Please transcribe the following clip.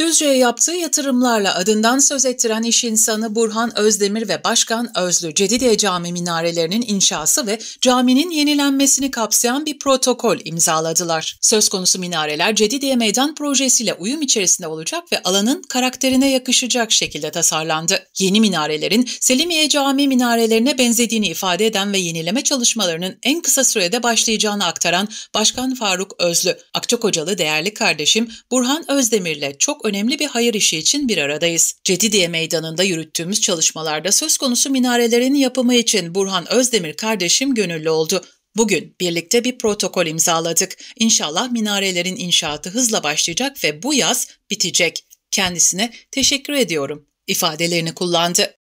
Düzce'ye yaptığı yatırımlarla adından söz ettiren iş insanı Burhan Özdemir ve Başkan Özlü Cedidiye Cami minarelerinin inşası ve caminin yenilenmesini kapsayan bir protokol imzaladılar. Söz konusu minareler Cedidiye Meydan projesiyle uyum içerisinde olacak ve alanın karakterine yakışacak şekilde tasarlandı. Yeni minarelerin Selimiye Cami minarelerine benzediğini ifade eden ve yenileme çalışmalarının en kısa sürede başlayacağını aktaran Başkan Faruk Özlü, Akçakocalı değerli kardeşim Burhan Özdemir'le çok önemli bir hayır işi için bir aradayız. Cedidiye Meydanı'nda yürüttüğümüz çalışmalarda söz konusu minarelerin yapımı için Burhan Özdemir kardeşim gönüllü oldu. Bugün birlikte bir protokol imzaladık. İnşallah minarelerin inşaatı hızla başlayacak ve bu yaz bitecek. Kendisine teşekkür ediyorum ifadelerini kullandı.